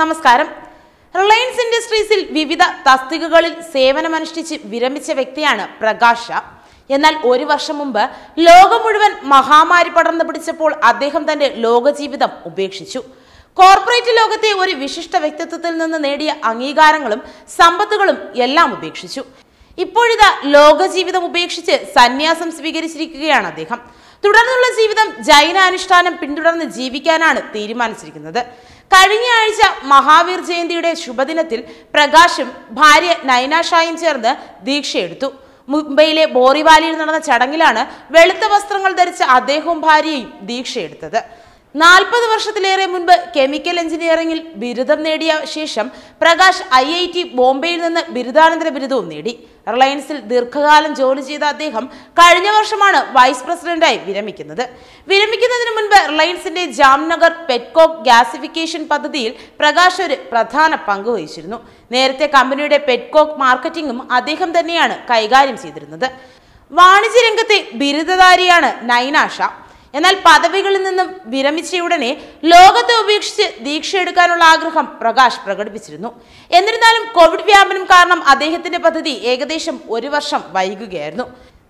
നമസ്കാരം റിലയൻസ് ഇൻഡസ്ട്രീസിൽ വിവിധ തസ്തികകളിൽ സേവനമനുഷ്ഠിച്ച് വിരമിച്ച വ്യക്തിയാണ് പ്രകാശ എന്നാൽ ഒരു വർഷം മുമ്പ് ലോകം മുഴുവൻ മഹാമാരി പടർന്നു പിടിച്ചപ്പോൾ അദ്ദേഹം തന്റെ ലോകജീവിതം ഉപേക്ഷിച്ചു കോർപ്പറേറ്റ് ലോകത്തെ ഒരു വിശിഷ്ട വ്യക്തിത്വത്തിൽ നിന്ന് നേടിയ അംഗീകാരങ്ങളും സമ്പത്തുകളും എല്ലാം ഉപേക്ഷിച്ചു ഇപ്പോഴിതാ ലോകജീവിതം ഉപേക്ഷിച്ച് സന്യാസം സ്വീകരിച്ചിരിക്കുകയാണ് അദ്ദേഹം തുടർന്നുള്ള ജീവിതം ജൈന അനുഷ്ഠാനം പിന്തുടർന്ന് ജീവിക്കാനാണ് തീരുമാനിച്ചിരിക്കുന്നത് കഴിഞ്ഞ ആഴ്ച മഹാവീർ ജയന്തിയുടെ ശുഭദിനത്തിൽ പ്രകാശും ഭാര്യ നൈനാഷായും ചേർന്ന് ദീക്ഷയെടുത്തു മുംബൈയിലെ ബോറിവാലിയിൽ നടന്ന ചടങ്ങിലാണ് വെളുത്ത വസ്ത്രങ്ങൾ ധരിച്ച അദ്ദേഹവും ഭാര്യയും ദീക്ഷയെടുത്തത് നാൽപ്പത് വർഷത്തിലേറെ മുൻപ് കെമിക്കൽ എഞ്ചിനീയറിംഗിൽ ബിരുദം നേടിയ ശേഷം പ്രകാശ് ഐ ഐ ടി ബോംബെയിൽ നിന്ന് ബിരുദാനന്തര ബിരുദവും നേടി റിലയൻസിൽ ദീർഘകാലം ജോലി ചെയ്ത അദ്ദേഹം കഴിഞ്ഞ വർഷമാണ് വൈസ് പ്രസിഡന്റായി വിരമിക്കുന്നത് വിരമിക്കുന്നതിന് മുൻപ് റിലയൻസിന്റെ ജാംനഗർ പെറ്റ്കോക്ക് ഗ്യാസിഫിക്കേഷൻ പദ്ധതിയിൽ പ്രകാശ് ഒരു പ്രധാന പങ്ക് വഹിച്ചിരുന്നു നേരത്തെ കമ്പനിയുടെ പെറ്റ്കോക്ക് മാർക്കറ്റിംഗും അദ്ദേഹം തന്നെയാണ് കൈകാര്യം ചെയ്തിരുന്നത് വാണിജ്യരംഗത്തെ ബിരുദധാരിയാണ് നൈനാഷ എന്നാൽ പദവികളിൽ നിന്നും വിരമിച്ചയുടനെ ലോകത്തെ ഉപേക്ഷിച്ച് ദീക്ഷ എടുക്കാനുള്ള ആഗ്രഹം പ്രകാശ് പ്രകടിപ്പിച്ചിരുന്നു എന്നിരുന്നാലും കോവിഡ് വ്യാപനം കാരണം അദ്ദേഹത്തിന്റെ പദ്ധതി ഏകദേശം ഒരു വർഷം വൈകുകയായിരുന്നു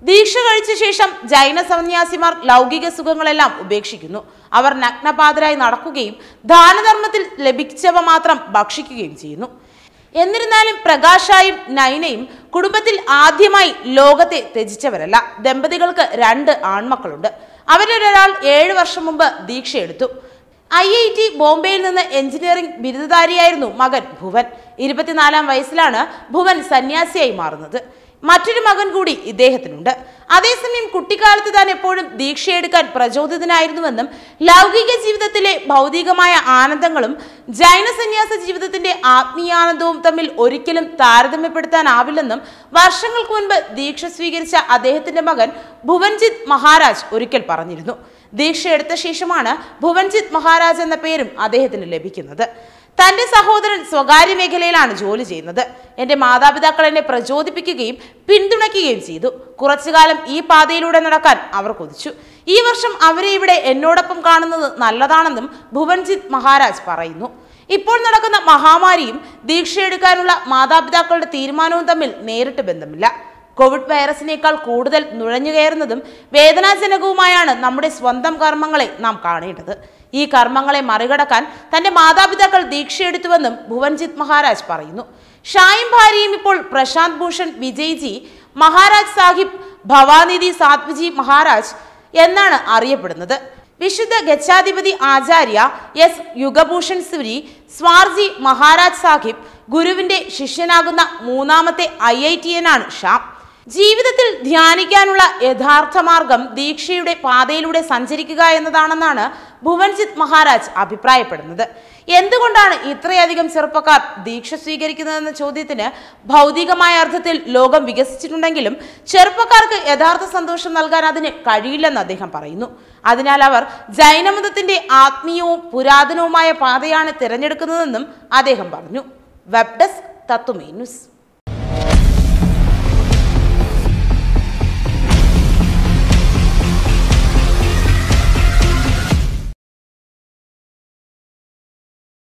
ദീക്ഷ കഴിച്ച ശേഷം ജൈന സന്യാസിമാർ ലൗകിക സുഖങ്ങളെല്ലാം ഉപേക്ഷിക്കുന്നു അവർ നഗ്നപാതരായി നടക്കുകയും ദാനധർമ്മത്തിൽ ലഭിച്ചവ മാത്രം ഭക്ഷിക്കുകയും ചെയ്യുന്നു എന്നിരുന്നാലും പ്രകാശായും നൈനയും കുടുംബത്തിൽ ആദ്യമായി ലോകത്തെ ത്യജിച്ചവരല്ല ദമ്പതികൾക്ക് രണ്ട് ആൺമക്കളുണ്ട് അവരിലൊരാൾ ഏഴ് വർഷം മുമ്പ് ദീക്ഷയെടുത്തു ഐ ഐ ടി ബോംബെയിൽ നിന്ന് എഞ്ചിനീയറിംഗ് ബിരുദധാരിയായിരുന്നു മകൻ ഭുവൻ ഇരുപത്തിനാലാം വയസ്സിലാണ് ഭുവൻ സന്യാസിയായി മാറുന്നത് മറ്റൊരു മകൻ കൂടി ഇദ്ദേഹത്തിനുണ്ട് അതേസമയം കുട്ടിക്കാലത്ത് താൻ എപ്പോഴും ദീക്ഷയെടുക്കാൻ പ്രചോദിതനായിരുന്നുവെന്നും ലൗകിക ജീവിതത്തിലെ ഭൗതികമായ ആനന്ദങ്ങളും ജൈന സന്യാസ ജീവിതത്തിന്റെ ആത്മീയാനന്ദവും തമ്മിൽ ഒരിക്കലും താരതമ്യപ്പെടുത്താനാവില്ലെന്നും വർഷങ്ങൾക്ക് മുൻപ് ദീക്ഷ സ്വീകരിച്ച അദ്ദേഹത്തിന്റെ മകൻ ഭുവൻജിത് മഹാരാജ് ഒരിക്കൽ പറഞ്ഞിരുന്നു ദീക്ഷയെടുത്ത ശേഷമാണ് ഭുവൻജിത് മഹാരാജ് എന്ന പേരും അദ്ദേഹത്തിന് ലഭിക്കുന്നത് തന്റെ സഹോദരൻ സ്വകാര്യ മേഖലയിലാണ് ജോലി ചെയ്യുന്നത് എൻ്റെ മാതാപിതാക്കൾ എന്നെ പ്രചോദിപ്പിക്കുകയും പിന്തുണയ്ക്കുകയും ചെയ്തു കുറച്ചുകാലം ഈ പാതയിലൂടെ നടക്കാൻ അവർ കൊതിച്ചു ഈ വർഷം അവരെ ഇവിടെ എന്നോടൊപ്പം കാണുന്നത് നല്ലതാണെന്നും ഭുവൻജിത് മഹാരാജ് പറയുന്നു ഇപ്പോൾ നടക്കുന്ന മഹാമാരിയും ദീക്ഷയെടുക്കാനുള്ള മാതാപിതാക്കളുടെ തീരുമാനവും തമ്മിൽ നേരിട്ട് ബന്ധമില്ല കോവിഡ് വൈറസിനേക്കാൾ കൂടുതൽ നുഴഞ്ഞുകയറുന്നതും വേദനാജനകവുമായാണ് നമ്മുടെ സ്വന്തം കർമ്മങ്ങളെ നാം കാണേണ്ടത് ഈ കർമ്മങ്ങളെ മറികടക്കാൻ തന്റെ മാതാപിതാക്കൾ ദീക്ഷയെടുത്തുവെന്നും ഭുവൻജിത് മഹാരാജ് പറയുന്നു ഷായും ഭാര്യയും ഇപ്പോൾ പ്രശാന്ത് ഭൂഷൺ വിജയ്ജി മഹാരാജ് സാഹിബ് ഭവാനിധി സാത്വിജി മഹാരാജ് എന്നാണ് അറിയപ്പെടുന്നത് വിശുദ്ധ ഗച്ഛാധിപതി ആചാര്യ എസ് യുഗഭൂഷൺ സുരി സ്വാർജി മഹാരാജ് സാഹിബ് ഗുരുവിന്റെ ശിഷ്യനാകുന്ന മൂന്നാമത്തെ ഐ ഐ ടി ആണ് ഷാം ജീവിതത്തിൽ ധ്യാനിക്കാനുള്ള യഥാർത്ഥ മാർഗം ദീക്ഷയുടെ പാതയിലൂടെ സഞ്ചരിക്കുക എന്നതാണെന്നാണ് ഭുവൻജിത് മഹാരാജ് അഭിപ്രായപ്പെടുന്നത് എന്തുകൊണ്ടാണ് ഇത്രയധികം ചെറുപ്പക്കാർ ദീക്ഷ സ്വീകരിക്കുന്നതെന്ന ചോദ്യത്തിന് ഭൗതികമായ അർത്ഥത്തിൽ ലോകം വികസിച്ചിട്ടുണ്ടെങ്കിലും ചെറുപ്പക്കാർക്ക് യഥാർത്ഥ സന്തോഷം നൽകാൻ അതിന് കഴിയില്ലെന്ന് അദ്ദേഹം പറയുന്നു അതിനാൽ അവർ ജൈനമതത്തിന്റെ ആത്മീയവും പുരാതനവുമായ പാതയാണ് തിരഞ്ഞെടുക്കുന്നതെന്നും അദ്ദേഹം പറഞ്ഞു വെബ് ഡെസ്ക് തത്വമേ